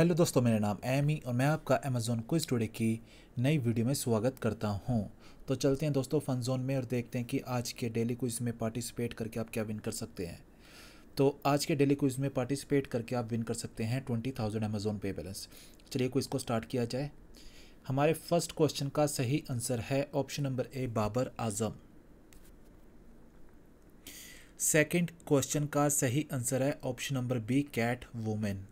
hello दोस्तों मेरा नाम एमी और मैं आपका अमेजोन क्विज टुडे की नई वीडियो में स्वागत करता हूं तो चलते हैं दोस्तों फन जोन में और देखते हैं कि आज के डेली क्विज में पार्टिसिपेट करके आप क्या विन कर सकते हैं तो आज के डेली क्विज में पार्टिसिपेट करके आप विन कर सकते हैं ट्वेंटी थाउजेंड अमेजोन पे बैलेंस चलिए क्विज को स्टार्ट किया जाए हमारे फर्स्ट क्वेश्चन का सही आंसर है option number A Babar Azam second question का सही आंसर है option number B cat women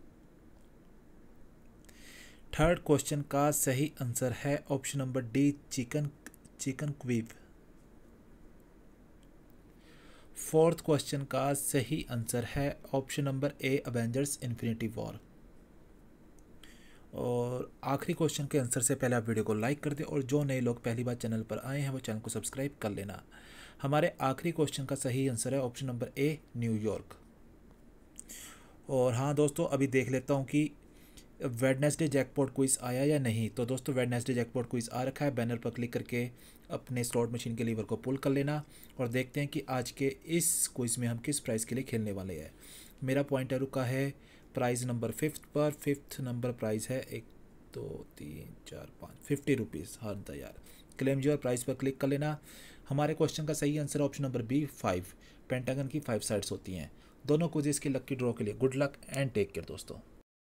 third question का सही आंसर है option number D chicken chicken क्वीव फोर्थ क्वेश्चन का सही आंसर है option number A Avengers Infinity War और आखिरी क्वेश्चन के आंसर से पहले आप वीडियो को लाइक कर दें और जो नए लोग पहली बार चैनल पर आए हैं वो चैनल को सब्सक्राइब कर लेना हमारे आखिरी क्वेश्चन का सही आंसर है ऑप्शन नंबर ए न्यूयॉर्क और हाँ दोस्तों अभी देख लेता हूँ कि वेडनेसडे जैकपॉट क्विज आया या नहीं तो दोस्तों वेडनेसडे जैकपॉट क्विज आ रखा है बैनर पर क्लिक करके अपने स्लॉट मशीन के लीवर को पुल कर लेना और देखते हैं कि आज के इस क्विज़ में हम किस प्राइस के लिए खेलने वाले हैं मेरा पॉइंट है रुका है प्राइज़ नंबर फिफ्थ पर फिफ्थ नंबर प्राइज़ है एक दो तीन चार पाँच फिफ्टी रुपीज़ हर दार क्लेम योर प्राइस पर क्लिक कर लेना हमारे क्वेश्चन का सही answer option number B five pentagon की फाइव साइड्स होती हैं दोनों क्विजेस की लक्की ड्रॉ के लिए good luck and take care दोस्तों